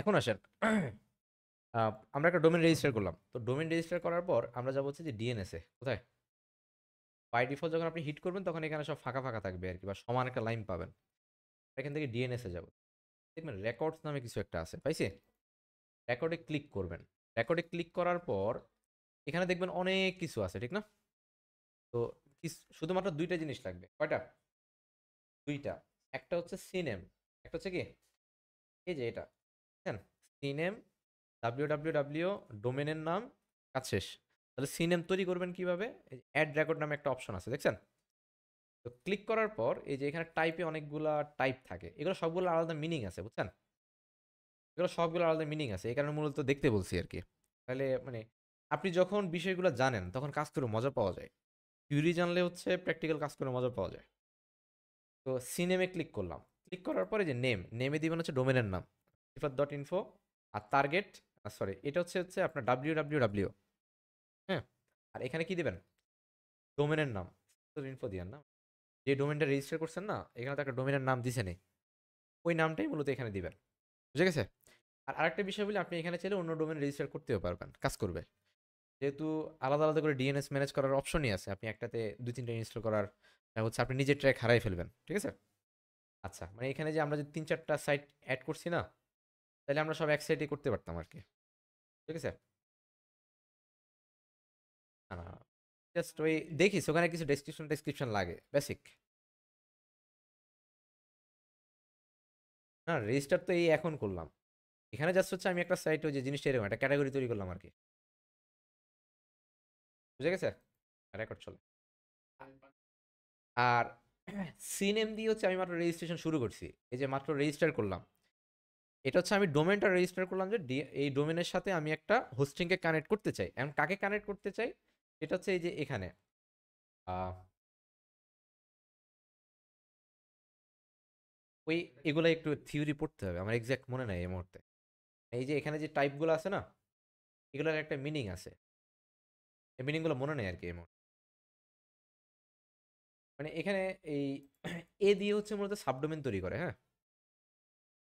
এখন আসেন আমরা একটা ডোমেন রেজিস্টার করলাম তো ডোমেন রেজিস্টার করার পর আমরা যাবো হচ্ছে যে ডিএনএসে কোথায় বাই ডিফল্ট যখন আপনি হিট করবেন তখন এখানে সব ফাঁকা ফাঁকা থাকবে আর কি বা সমান একটা লাইন পাবেন এখান থেকে ডিএনএসে যাব দেখবেন রেকর্ডস নামে কিছু একটা আছে পাইছে রেকর্ডে ক্লিক করবেন রেকর্ডে ক্লিক করার পর এখানে দেখবেন অনেক কিছু আছে ঠিক না তো শুধুমাত্র দুইটা জিনিস লাগবে কয়টা দুইটা একটা হচ্ছে সিনেম একটা হচ্ছে কি এই যে এটা দেখেন সিনেম ডাব্লিউ ডাব্লিউ ডাব্লিউ ডোমেনের নাম কাজ শেষ তাহলে সিনেম তৈরি করবেন কিভাবে অ্যাড রেকর্ড নামে একটা অপশন আছে দেখছেন তো ক্লিক করার পর এই যে এখানে টাইপে অনেকগুলা টাইপ থাকে এগুলো সবগুলো আলাদা মিনিং আছে বুঝছেন এগুলো সবগুলো আলাদা মিনিং আছে এই কারণে মূলত দেখতে বলছি আর কি তাহলে মানে আপনি যখন বিষয়গুলো জানেন তখন কাজ করে মজা পাওয়া যায় থিউরি জানলে হচ্ছে প্র্যাকটিক্যাল কাজ করে মজা পাওয়া যায় তো সিনেমে ক্লিক করলাম ক্লিক করার পরে যে নেম নেমে দিবেন হচ্ছে ডোমেনের নাম সিফাত ডট ইনফো আর টার্গেট সরি এটা হচ্ছে হচ্ছে আপনার ডাব্লিউ ডাব্লিউ ডাব্লিউ হ্যাঁ আর এখানে কি দেবেন ডোমেনের নাম ইনফো দিয়ার নাম যে ডোমেনটা রেজিস্টার করছেন না এখানে তো একটা ডোমেনের নাম দিছে নেই ওই নামটাই মূলত এখানে দিবেন বুঝে গেছে আর আরেকটা বিষয় বলি আপনি এখানে চাইলে অন্য ডোমেন রেজিস্টার করতেও পারবেন কাজ করবে যেহেতু আলাদা আলাদা করে ডিএনএস ম্যানেজ করার অপশনই আছে আপনি একটাতে দুই তিনটা ইনস্টল করার হচ্ছে আপনি নিজের ট্র্যাক হারাই ফেলবেন ঠিক আছে আচ্ছা মানে এখানে যে আমরা যে তিন চারটা সাইট অ্যাড করছি না তাহলে আমরা সব এক করতে পারতাম আর কি ঠিক আছে জাস্ট ওই দেখিস ওখানে কিছু ডেসক্রিপশন ডেসক্রিপশন লাগে বেসিক না রেজিস্টার তো এই এখন করলাম এখানে জাস্ট হচ্ছে আমি একটা সাইট ওই যে জিনিসটা এরকম একটা ক্যাটাগরি তৈরি করলাম আর কি বুঝে গেছে রেকর্ড চলে আর সিনেম দিয়ে হচ্ছে আমি মাত্র রেজিস্ট্রেশন শুরু করছি এই যে মাত্র রেজিস্টার করলাম এটা হচ্ছে আমি ডোমেনটা রেজিস্টার করলাম যে এই ডোমেনের সাথে আমি একটা হোস্টিংকে কানেক্ট করতে চাই এখন কাকে কানেক্ট করতে চাই এটা হচ্ছে এই যে এখানে ওই এগুলো একটু থিওরি পড়তে হবে আমার এক্স্যাক্ট মনে নাই এই মুহূর্তে এই যে এখানে যে টাইপগুলো আছে না এগুলোর একটা মিনিং আছে এই মিনিংগুলো মনে নেই আর কি এই মুহূর্তে মানে এখানে এই এ দিয়ে হচ্ছে মূলত সাবডোমেন তৈরি করে হ্যাঁ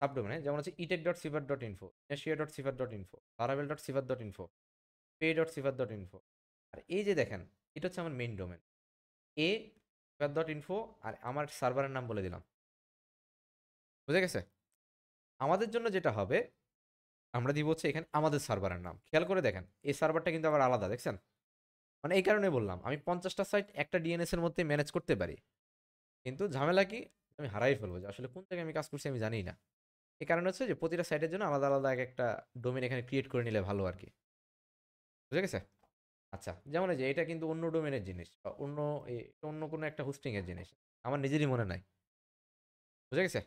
সাবডোমেনে যেমন আছে ইটেক ডট সিভার ডট ইনফো এশিয়া ডট সিভার ডট ইনফো আরাবেল ডট সিভার ডট ইনফো পে ডট সিভার ডট ইনফো আর এই যে দেখেন এটা হচ্ছে আমার মেইন ডোমেন এ সিভার ডট ইনফো আর আমার সার্ভারের নাম বলে দিলাম বুঝে গেছে আমাদের জন্য যেটা হবে আমরা দিব হচ্ছে এখানে আমাদের সার্ভারের নাম খেয়াল করে দেখেন এই সার্ভারটা কিন্তু আবার আলাদা দেখছেন মানে এই কারণে বললাম আমি পঞ্চাশটা সাইট একটা ডিএনএস এর মধ্যে ম্যানেজ করতে পারি কিন্তু ঝামেলা কি আমি হারাই ফেলবো যে আসলে কোন জায়গায় আমি কাজ করছি আমি জানি না এই কারণ হচ্ছে যে প্রতিটা সাইটের জন্য আলাদা আলাদা এক একটা ডোমেন এখানে ক্রিয়েট করে নিলে ভালো আর কি বুঝে গেছে আচ্ছা যেমন যে এটা কিন্তু অন্য ডোমেনের জিনিস বা অন্য অন্য কোনো একটা হোস্টিংয়ের জিনিস আমার নিজেরই মনে নাই বুঝে গেছে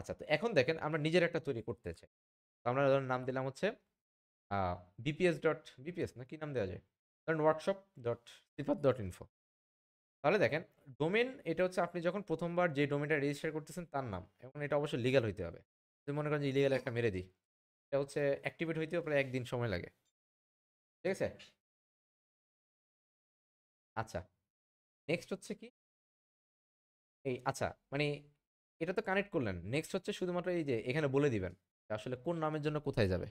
আচ্ছা তো এখন দেখেন আমরা নিজের একটা তৈরি করতে চাই তো আমরা ধরেন নাম দিলাম হচ্ছে বিপিএস ডট বিপিএস না কি নাম দেওয়া যায় ধরেন workshop dot Sifat dot info তাহলে দেখেন ডোমেন এটা হচ্ছে আপনি যখন প্রথমবার যে ডোমেনটা রেজিস্টার করতেছেন তার নাম এবং এটা অবশ্যই লিগাল হইতে হবে তুমি মনে করেন যে ইলিগাল একটা মেরে দিই এটা হচ্ছে অ্যাক্টিভেট হইতেও প্রায় একদিন সময় লাগে ঠিক আছে আচ্ছা নেক্সট হচ্ছে কি এই আচ্ছা মানে এটা তো কানেক্ট করলেন নেক্সট হচ্ছে শুধুমাত্র এই যে এখানে বলে দিবেন আসলে কোন নামের জন্য কোথায় যাবে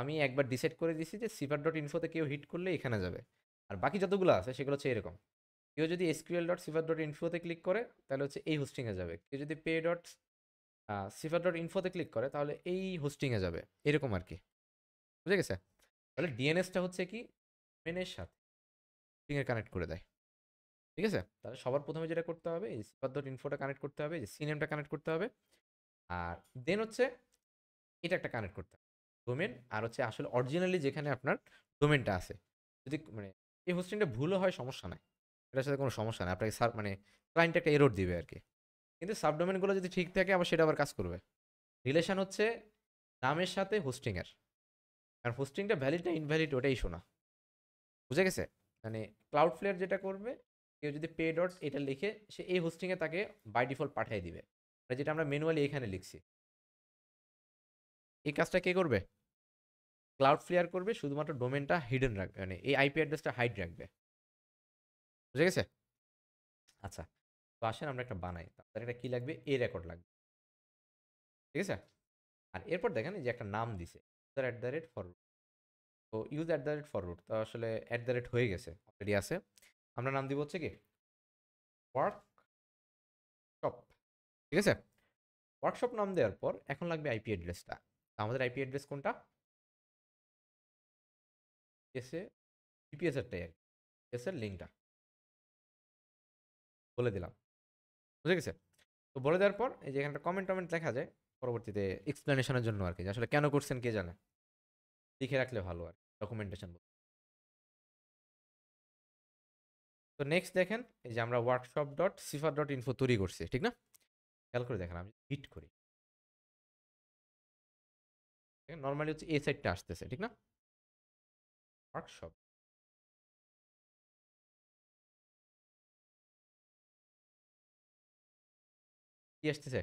আমি একবার ডিসাইড করে দিছি যে সিপার ডট ইনফোতে কেউ হিট করলে এখানে যাবে আর বাকি যতগুলো আছে সেগুলো হচ্ছে এরকম কেউ যদি এসকিউএল ডট সিপার ডট ইনফোতে ক্লিক করে তাহলে হচ্ছে এই হোস্টিংয়ে যাবে কেউ যদি পে ডট সিফার ডট ইনফোতে ক্লিক করে তাহলে এই হোস্টিংয়ে যাবে এরকম আর কি বুঝে গেছে তাহলে ডিএনএসটা হচ্ছে কি মেনের সাথে হোস্টিংয়ে কানেক্ট করে দেয় ঠিক আছে তাহলে সবার প্রথমে যেটা করতে হবে এই সিফার ডট ইনফোটা কানেক্ট করতে হবে যে সিনেমটা কানেক্ট করতে হবে আর দেন হচ্ছে এটা একটা কানেক্ট করতে হবে ডোমেন আর হচ্ছে আসলে অরিজিনালি যেখানে আপনার ডোমেনটা আছে যদি মানে এই হোস্টিংটা ভুলও হয় সমস্যা নাই এটার সাথে কোনো সমস্যা নেই আপনাকে সার মানে ক্লায়েন্ট একটা এরোড দিবে আর কি কিন্তু সাবডোমেনগুলো যদি ঠিক থাকে আবার সেটা আবার কাজ করবে রিলেশন হচ্ছে নামের সাথে হোস্টিংয়ের আর হোস্টিংটা ভ্যালিড না ইনভ্যালিড ওটাই শোনা বুঝে গেছে মানে ক্লাউড ফ্লেয়ার যেটা করবে কেউ যদি পে ডট এটা লিখে সে এই হোস্টিংয়ে তাকে বাই ডিফল্ট পাঠিয়ে দিবে মানে যেটা আমরা ম্যানুয়ালি এখানে লিখছি এই কাজটা কে করবে ক্লাউড ফ্লেয়ার করবে শুধুমাত্র ডোমেনটা হিডেন রাখবে মানে এই আইপি অ্যাড্রেসটা হাইড রাখবে বুঝে গেছে আচ্ছা আসেন আমরা একটা বানাই তাহলে একটা কী লাগবে এ রেকর্ড লাগবে ঠিক আছে আর এরপর দেখেন যে একটা নাম দিছে user at the rate forward তো use at the rate forward তো আসলে অ্যাট দ্য রেট হয়ে গেছে অলরেডি আছে আমরা নাম দিব হচ্ছে কি ওয়ার্ক শপ ঠিক আছে ওয়ার্কশপ নাম দেওয়ার পর এখন লাগবে আইপি অ্যাড্রেসটা আমাদের আইপি অ্যাড্রেস কোনটা এসে জিপিএসেরটাই আর এসের লিঙ্কটা বলে দিলাম বুঝে গেছে তো বলে দেওয়ার পর এই যে এখানটা কমেন্ট টমেন্ট দেখা যায় পরবর্তীতে এক্সপ্লেনেশনের জন্য আর কি আসলে কেন করছেন কে জানে লিখে রাখলে ভালো আর ডকুমেন্টেশন তো নেক্সট দেখেন এই যে আমরা ওয়ার্কশপ ডট সিফার ডট ইনফো তৈরি করছি ঠিক না খেয়াল করে দেখেন আমি হিট করি নর্মালি হচ্ছে এ সাইডটা আসতেছে ঠিক না ওয়ার্কশপ কি আসতেছে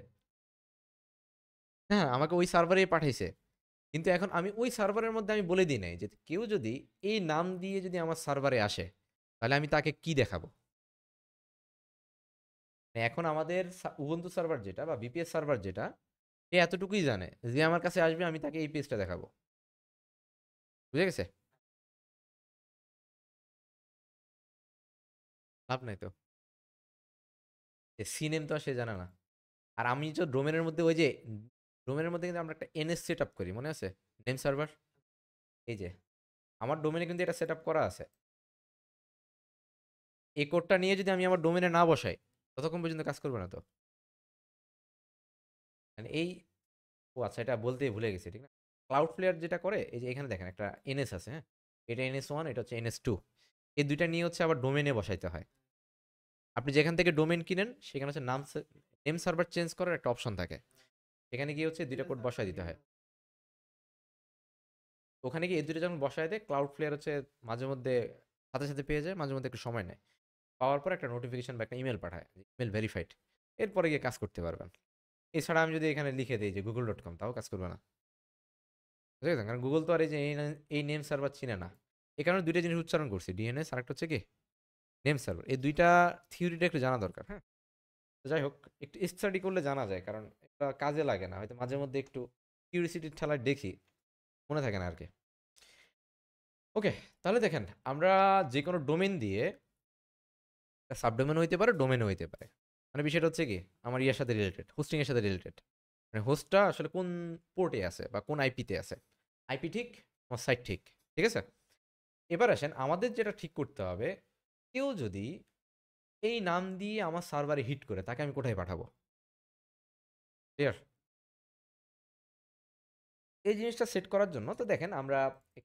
হ্যাঁ আমাকে ওই সার্ভারে পাঠাইছে কিন্তু এখন আমি ওই সার্ভারের মধ্যে আমি বলে দিই নাই যে কেউ যদি এই নাম দিয়ে যদি আমার সার্ভারে আসে তাহলে আমি তাকে কি দেখাবো মানে এখন আমাদের উবন্ধু সার্ভার যেটা বা বিপিএস সার্ভার যেটা সে এতটুকুই জানে যে আমার কাছে আসবে আমি তাকে এই পেজটা দেখাবো বুঝে গেছে লাভ নাই তো সিনেম তো সে জানে না আর আমি যে ডোমেনের মধ্যে ওই যে ডোমেনের মধ্যে কিন্তু আমরা একটা এনএস সেট আপ করি মনে আছে নেম সার্ভার এই যে আমার ডোমেনে কিন্তু এটা সেট আপ করা আছে এই কোডটা নিয়ে যদি আমি আমার ডোমেনে না বসাই ততক্ষণ পর্যন্ত কাজ করবে না তো মানে এই ও আচ্ছা এটা বলতে ভুলে গেছি ঠিক না ক্লাউড প্লেয়ার যেটা করে এই যে এখানে দেখেন একটা এনএস আছে হ্যাঁ এটা এনএস ওয়ান এটা হচ্ছে এনএস টু এই দুইটা নিয়ে হচ্ছে আবার ডোমেনে বসাইতে হয় আপনি যেখান থেকে ডোমেন কিনেন সেখানে হচ্ছে নাম নেম সার্ভার চেঞ্জ করার একটা অপশন থাকে এখানে গিয়ে হচ্ছে দুইটা কোড বসায় দিতে হয় ওখানে গিয়ে এই দুটো যখন বসায় দেয় ক্লাউড ফ্লেয়ার হচ্ছে মাঝে মধ্যে সাথে সাথে পেয়ে যায় মাঝে মধ্যে একটু সময় নেয় পাওয়ার পর একটা নোটিফিকেশান বা একটা ইমেল পাঠায় ইমেল ভেরিফাইড এরপরে গিয়ে কাজ করতে পারবেন এছাড়া আমি যদি এখানে লিখে দিই যে গুগল ডট কম তাও কাজ করবে না বুঝতে কারণ গুগল তো আর এই যে এই নেম সার্ভার চিনে না এই কারণে দুইটা জিনিস উচ্চারণ করছি ডিএনএস আর একটা হচ্ছে কি নেম সার্ভার এই দুইটা থিওরিটা একটু জানা দরকার হ্যাঁ যাই হোক একটু স্টাডি করলে জানা যায় কারণ এটা কাজে লাগে না হয়তো মাঝে মধ্যে একটু কিউরিসিটির ঠেলায় দেখি মনে থাকে না আর কি ওকে তাহলে দেখেন আমরা যে কোনো ডোমেন দিয়ে সাবডোমেন হইতে পারে ডোমেন হইতে পারে মানে বিষয়টা হচ্ছে কি আমার ইয়ার সাথে রিলেটেড হোস্টিংয়ের সাথে রিলেটেড মানে হোস্টটা আসলে কোন পোর্টে আছে বা কোন আইপিতে আছে আইপি ঠিক আমার সাইট ঠিক ঠিক আছে এবার আসেন আমাদের যেটা ঠিক করতে হবে কেউ যদি এই নাম দিয়ে আমার সার্ভারে হিট করে তাকে আমি কোথায় পাঠাবো ক্লিয়ার এই জিনিসটা সেট করার জন্য তো দেখেন আমরা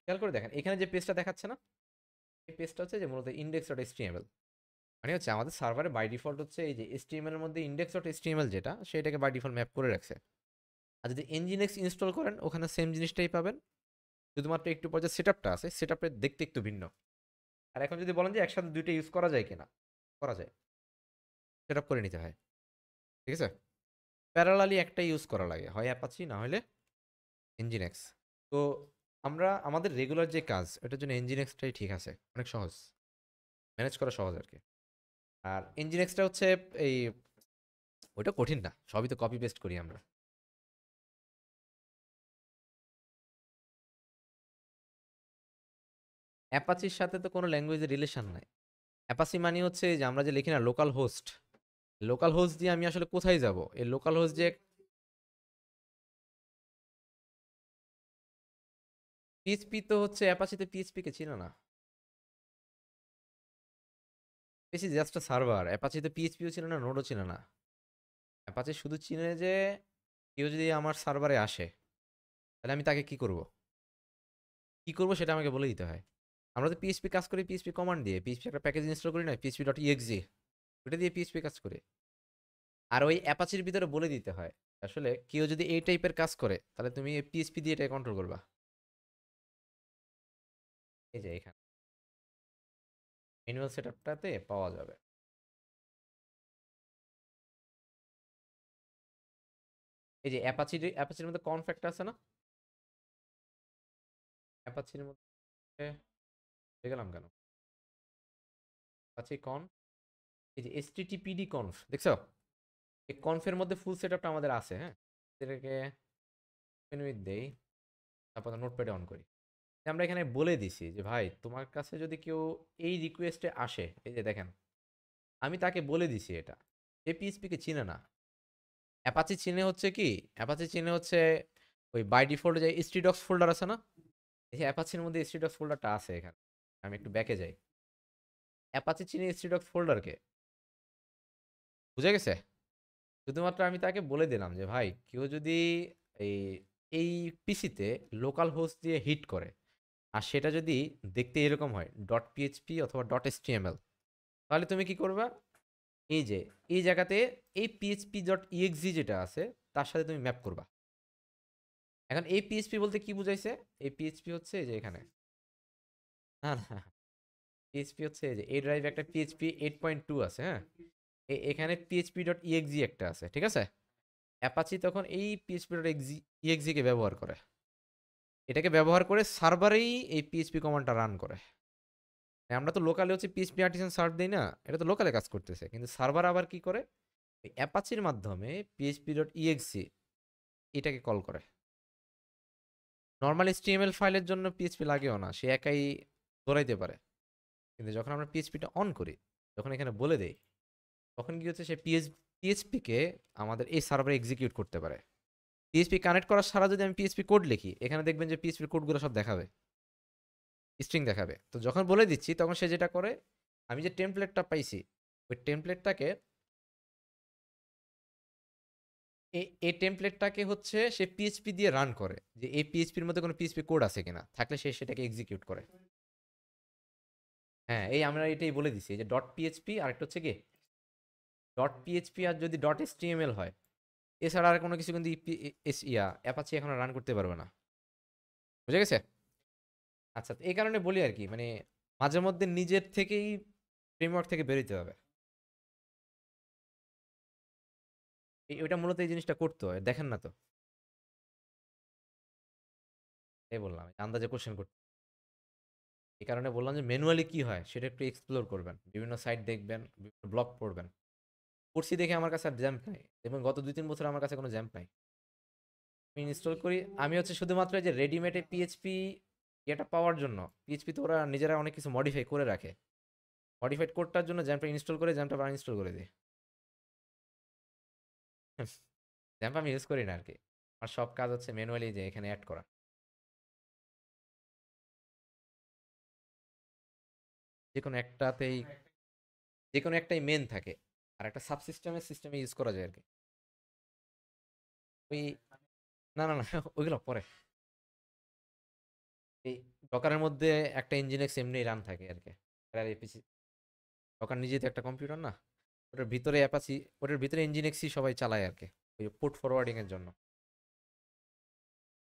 খেয়াল করে দেখেন এখানে যে পেজটা দেখাচ্ছে না এই পেজটা হচ্ছে যে মূলত ইন্ডেক্স ডট এসটিএমএল মানে হচ্ছে আমাদের সার্ভারে বাই ডিফল্ট হচ্ছে এই যে এসটিএমএল এর মধ্যে ইন্ডেক্স ডট এসটিএমএল যেটা সেটাকে বাই ডিফল্ট ম্যাপ করে রাখছে আর যদি এনজিনেক্স ইনস্টল করেন ওখানে সেম জিনিসটাই পাবেন শুধুমাত্র একটু পর যে সেট আপটা আছে সেট আপের দেখতে একটু ভিন্ন আর এখন যদি বলেন যে একসাথে দুইটা ইউজ করা যায় কিনা করা যায় সেট করে নিতে হয় ঠিক আছে প্যারালালি একটা ইউজ করা লাগে হয় অ্যাপাচি না হলে ইঞ্জিনেক্স তো আমরা আমাদের রেগুলার যে কাজ ওটার জন্য ইঞ্জিনেক্সটাই ঠিক আছে অনেক সহজ ম্যানেজ করা সহজ আর কি আর ইঞ্জিনেক্সটা হচ্ছে এই ওটা কঠিন না সবই তো কপি পেস্ট করি আমরা অ্যাপাচির সাথে তো কোনো ল্যাঙ্গুয়েজের রিলেশন নাই অ্যাপাসি মানে হচ্ছে যে আমরা যে লিখি না লোকাল হোস্ট লোকাল হোস্ট দিয়ে আমি আসলে কোথায় যাব এই লোকাল হোস্ট যে পিএসপি তো হচ্ছে অ্যাপাচিতে পিএসপিকে ছিল না পিএসপি জাস্ট আ সার্ভার অ্যাপাচিতে পিএসপিও ছিল না নোডও ছিল না অ্যাপাচি শুধু চিনে যে কেউ যদি আমার সার্ভারে আসে তাহলে আমি তাকে কি করব কি করব সেটা আমাকে বলে দিতে হয় আমরা তো পিএসপি কাজ করি পিএসপি কমান্ড দিয়ে পিএসপি একটা প্যাকেজ ইনস্টল করি না পিএসপি ডট ইএক্সি ওটা দিয়ে পিএসপি কাজ করি আর ওই অ্যাপাচির ভিতরে বলে দিতে হয় আসলে কেউ যদি এই টাইপের কাজ করে তাহলে তুমি পিএসপি দিয়ে এটা কন্ট্রোল করবা এই যে এখানে ম্যানুয়াল সেটআপটাতে পাওয়া যাবে এই যে অ্যাপাচির অ্যাপাচির মধ্যে কনফ্যাক্ট আছে না অ্যাপাচির মধ্যে হয়ে গেলাম কেন আছে আচ্ছা, কন এই যে এসটিটিপিডি কনফ দেখছো এই কনফের মধ্যে ফুল সেট আপটা আমাদের আছে হ্যাঁ সেটাকে দেই তারপর নোটপ্যাডে অন করি আমরা এখানে বলে দিছি যে ভাই তোমার কাছে যদি কেউ এই রিকোয়েস্টে আসে এই যে দেখেন আমি তাকে বলে দিছি এটা সে পিএসপিকে চিনে না অ্যাপাচি চিনে হচ্ছে কি অ্যাপাচি চিনে হচ্ছে ওই বাই ডিফল্ট যে স্টিডক্স ফোল্ডার আছে না এই অ্যাপাচির মধ্যে স্টিডক্স ফোল্ডারটা আছে এখানে আমি একটু ব্যাকে যাই অ্যাপাচি চিনি স্ট্রিডক্স ফোল্ডারকে বুঝে গেছে শুধুমাত্র আমি তাকে বলে দিলাম যে ভাই কেউ যদি এই এই পিসিতে লোকাল হোস্ট দিয়ে হিট করে আর সেটা যদি দেখতে এরকম হয় ডট পিএইচপি অথবা ডট এসটিএমএল তাহলে তুমি কি করবা এই যে এই জায়গাতে এই পিএইচপি ডট ইএক্সি যেটা আছে তার সাথে তুমি ম্যাপ করবা এখন এই পিএইচপি বলতে কি বুঝাইছে এই পিএইচপি হচ্ছে এই যে এখানে না না পিএইচপি হচ্ছে এই যে এই ড্রাইভে একটা পিএইচপি এইট পয়েন্ট টু আছে হ্যাঁ এখানে পিএইচপি ডট ইএক্সি একটা আছে ঠিক আছে অ্যাপাচি তখন এই পিএইচপি ডট এক্সি ইএক্সিকে ব্যবহার করে এটাকে ব্যবহার করে সার্ভারেই এই পিএইচপি কমান্ডটা রান করে আমরা তো লোকালে হচ্ছে পিএইচপি আর্টিসান সার্ভ দিই না এটা তো লোকালে কাজ করতেছে কিন্তু সার্ভার আবার কি করে ওই অ্যাপাচির মাধ্যমে পিএইচপি ডট ইএক্সি এটাকে কল করে নর্মাল স্টিএমএল ফাইলের জন্য পিএইচপি লাগেও না সে একাই দৌড়াইতে পারে কিন্তু যখন আমরা পিএইচপিটা অন করি যখন এখানে বলে দেই তখন কি হচ্ছে সে পিএইচ পিএইচপিকে আমাদের এই সার্ভারে এক্সিকিউট করতে পারে পিএইচপি কানেক্ট করার সারা যদি আমি পিএইচপি কোড লিখি এখানে দেখবেন যে পিএইচপির কোডগুলো সব দেখাবে স্ট্রিং দেখাবে তো যখন বলে দিচ্ছি তখন সে যেটা করে আমি যে টেমপ্লেটটা পাইছি ওই টেমপ্লেটটাকে এই টেমপ্লেটটাকে হচ্ছে সে পিএইচপি দিয়ে রান করে যে এই পিএইচপির মধ্যে কোনো পিএইচপি কোড আছে কিনা থাকলে সে সেটাকে এক্সিকিউট করে হ্যাঁ এই আমরা এটাই বলে দিছি যে ডট পিএইচপি আর একটা হচ্ছে কি ডট পিএইচপি আর যদি ডট এসটিএমএল হয় এছাড়া আর কোনো কিছু কিন্তু এস ইয়া অ্যাপাচি এখন রান করতে পারবে না বুঝে গেছে আচ্ছা এই কারণে বলি আর কি মানে মাঝে মধ্যে নিজের থেকেই ফ্রেমওয়ার্ক থেকে বেরোতে হবে ওইটা মূলত এই জিনিসটা করতে হয় দেখেন না তো এই বললাম আন্দাজে কোশ্চেন করতে এই কারণে বললাম যে ম্যানুয়ালি কি হয় সেটা একটু এক্সপ্লোর করবেন বিভিন্ন সাইট দেখবেন বিভিন্ন ব্লগ পড়বেন পড়ছি দেখে আমার কাছে আর জ্যাম্প নাই এবং গত দুই তিন বছর আমার কাছে কোনো জ্যাম্প নাই আমি ইনস্টল করি আমি হচ্ছে শুধুমাত্র যে রেডিমেডে পিএইচপি এটা পাওয়ার জন্য পিএইচপি তো ওরা নিজেরা অনেক কিছু মডিফাই করে রাখে মডিফাইড কোডটার জন্য জ্যাম্পটা ইনস্টল করে জ্যাম্পটা আবার ইনস্টল করে দিই জ্যাম্প আমি ইউজ করি না আর কি আমার সব কাজ হচ্ছে ম্যানুয়ালি যে এখানে অ্যাড করা যে কোনো একটাতেই যে কোনো একটাই মেন থাকে আর একটা সাবসিস্টেমের সিস্টেমে ইউজ করা যায় আর কি ওই না না না ওইগুলো পরে এই ডকারের মধ্যে একটা ইঞ্জিনেক্স এমনি রান থাকে আর কি এপিসি ডকার নিজে তো একটা কম্পিউটার না ওটার ভিতরে অ্যাপাসি ওটার ভিতরে ইঞ্জিনেক্সই সবাই চালায় আর কি ওই পোর্ট ফরওয়ার্ডিংয়ের জন্য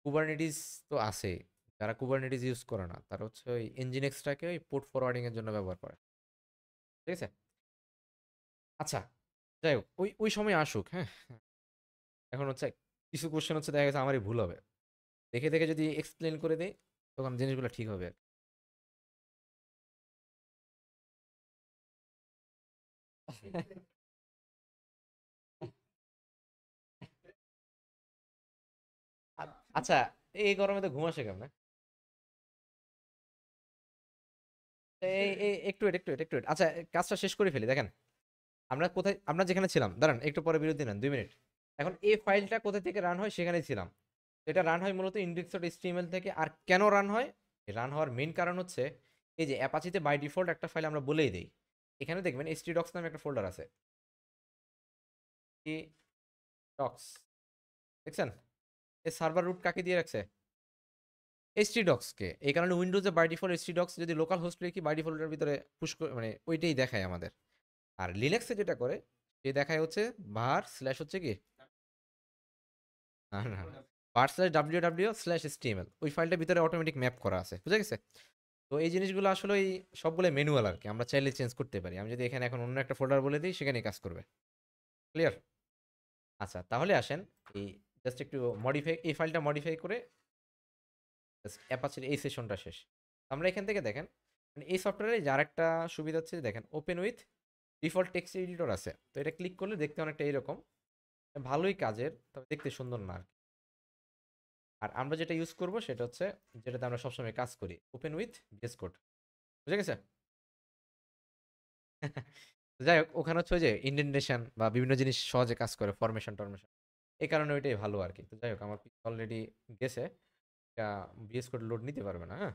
কুবারনেটিস তো আছে যারা কুবারনেটিস ইউজ করে না তারা হচ্ছে ওই ইঞ্জিন এক্সটাকে ওই পোর্ট ফরওয়ার্ডিংয়ের জন্য ব্যবহার করে ঠিক আছে আচ্ছা যাই হোক ওই ওই সময় আসুক হ্যাঁ এখন হচ্ছে কিছু কোশ্চেন হচ্ছে দেখা গেছে আমারই ভুল হবে দেখে দেখে যদি এক্সপ্লেন করে দিই তখন জিনিসগুলো ঠিক হবে আর আচ্ছা এই গরমে তো ঘুম আসে কেমন একটু একটু একটু আচ্ছা কাজটা শেষ করে ফেলি দেখেন আমরা কোথায় আমরা যেখানে ছিলাম দাঁড়ান একটু পরে বিরতি নেন দুই মিনিট এখন এই ফাইলটা কোথা থেকে রান হয় সেখানে ছিলাম এটা রান হয় মূলত ইন্ডেক্স ডট স্টিমেল থেকে আর কেন রান হয় রান হওয়ার মেন কারণ হচ্ছে এই যে অ্যাপাচিতে বাই ডিফল্ট একটা ফাইল আমরা বলেই দিই এখানে দেখবেন এসটি ডক্স নামে একটা ফোল্ডার আছে ডক্স দেখছেন এই সার্ভার রুট কাকে দিয়ে রাখছে এইচটিডক্সকে এই কারণে উইন্ডোজে বাই ডিফল্ট এইচটিডক্স যদি লোকাল হোস্ট লিখি বাই ডিফল্টের ভিতরে পুশ মানে ওইটাই দেখায় আমাদের আর লিনেক্সে যেটা করে সে দেখায় হচ্ছে বার স্ল্যাশ হচ্ছে কি না না var slash W W slash STML ওই ফাইলটার ভিতরে অটোমেটিক ম্যাপ করা আছে বুঝে গেছে তো এই জিনিসগুলো আসলে এই সবগুলো ম্যানুয়াল আর কি আমরা চাইলে চেঞ্জ করতে পারি আমি যদি এখানে এখন অন্য একটা ফোল্ডার বলে দিই সেখানে কাজ করবে ক্লিয়ার আচ্ছা তাহলে আসেন এই জাস্ট একটু মডিফাই এই ফাইলটা মডিফাই করে অ্যাপাচির এই সেশনটা শেষ আমরা এখান থেকে দেখেন মানে এই সফটওয়্যারে যার একটা সুবিধা হচ্ছে দেখেন open with default text editor আছে তো এটা ক্লিক করলে দেখতে অনেকটা এইরকম ভালোই কাজের তবে দেখতে সুন্দর না আর আমরা যেটা ইউজ করব সেটা হচ্ছে যেটাতে আমরা সবসময় কাজ করি ওপেন উইথ ভিএস কোড বুঝে গেছে যাই হোক ওখানে হচ্ছে যে ইন্ডেন্টেশন বা বিভিন্ন জিনিস সহজে কাজ করে ফরমেশন টরমেশন এই কারণে ওইটাই ভালো আর কি তো যাই হোক আমার অলরেডি গেছে এটা বিএস কোড লোড নিতে পারবে না হ্যাঁ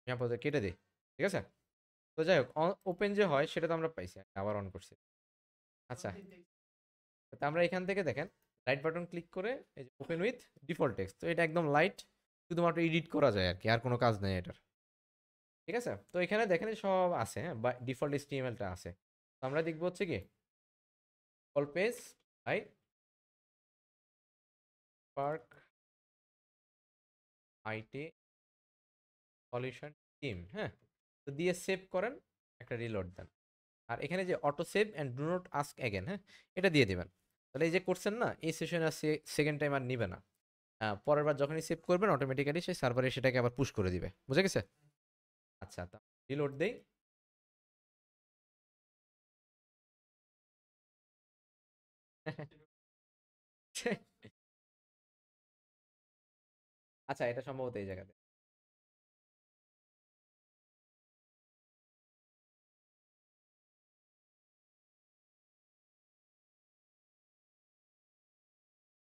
আমি আপাতত কেটে দিই ঠিক আছে তো যাই হোক ওপেন যে হয় সেটা তো আমরা পাইছি আবার অন করছি আচ্ছা তো আমরা এখান থেকে দেখেন রাইট বাটন ক্লিক করে এই যে ওপেন উইথ ডিফল্ট টেক্সট তো এটা একদম লাইট শুধুমাত্র এডিট করা যায় আর কি আর কোনো কাজ নেই এটার ঠিক আছে তো এখানে দেখেন সব আছে হ্যাঁ বা ডিফল্ট এসটিএমএলটা আছে তো আমরা দেখবো হচ্ছে কি all page I park IT solution team হ্যাঁ তো দিয়ে সেভ করেন একটা রিলোড দেন আর এখানে যে auto save and do not ask again হ্যাঁ এটা দিয়ে দেবেন তাহলে এই যে করছেন না এই সেশন আর সেকেন্ড টাইম আর নিবে না পরের বার যখনই সেভ করবেন অটোমেটিক্যালি সেই সার্ভারে সেটাকে আবার পুশ করে দিবে বুঝে গেছে আচ্ছা তা রিলোড দেই হ্যাঁ আচ্ছা এটা সম্ভবত এই জায়গাতে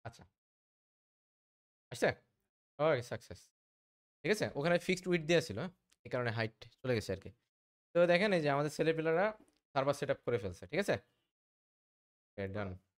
আচ্ছা আসছে ওই সাকসেস ঠিক আছে ওখানে ফিক্সড উইথ দেওয়া ছিল এই কারণে হাইট চলে গেছে আর কি তো দেখেন এই যে আমাদের ছেলেপেলারা সার্ভার সেট আপ করে ফেলছে ঠিক আছে ডান